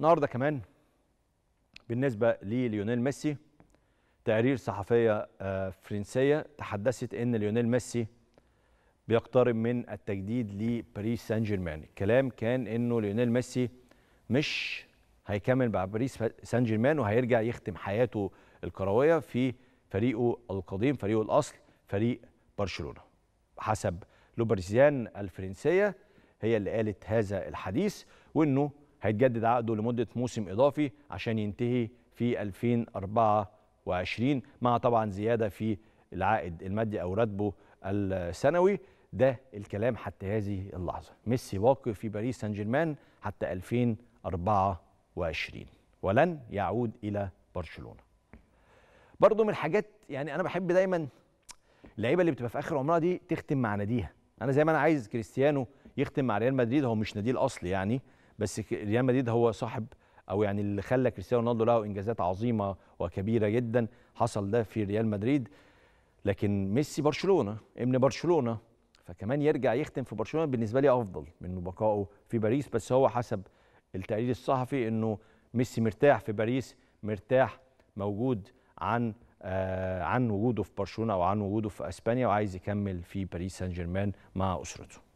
النهارده كمان بالنسبه لليونيل ميسي تقارير صحفيه آه، فرنسيه تحدثت ان ليونيل ميسي بيقترب من التجديد لباريس سان جيرمان الكلام كان انه ليونيل ميسي مش هيكمل مع باريس سان جيرمان وهيرجع يختم حياته الكرويه في فريقه القديم فريقه الاصل فريق برشلونه حسب لوبرزيان الفرنسيه هي اللي قالت هذا الحديث وانه هيتجدد عقده لمدة موسم إضافي عشان ينتهي في 2024 مع طبعا زيادة في العائد المادي أو راتبه السنوي ده الكلام حتى هذه اللحظة ميسي واقف في باريس سان جيرمان حتى 2024 ولن يعود إلى برشلونة برضه من الحاجات يعني أنا بحب دايما اللعيبة اللي بتبقى في آخر عمرها دي تختم مع ناديها أنا زي ما أنا عايز كريستيانو يختم مع ريال مدريد هو مش ناديه الأصل يعني بس ريال مدريد هو صاحب او يعني اللي خلى كريستيانو رونالدو له انجازات عظيمه وكبيره جدا حصل ده في ريال مدريد لكن ميسي برشلونه ابن برشلونه فكمان يرجع يختم في برشلونه بالنسبه لي افضل من بقائه في باريس بس هو حسب التقرير الصحفي انه ميسي مرتاح في باريس مرتاح موجود عن آه عن وجوده في برشلونه او عن وجوده في اسبانيا وعايز يكمل في باريس سان جيرمان مع اسرته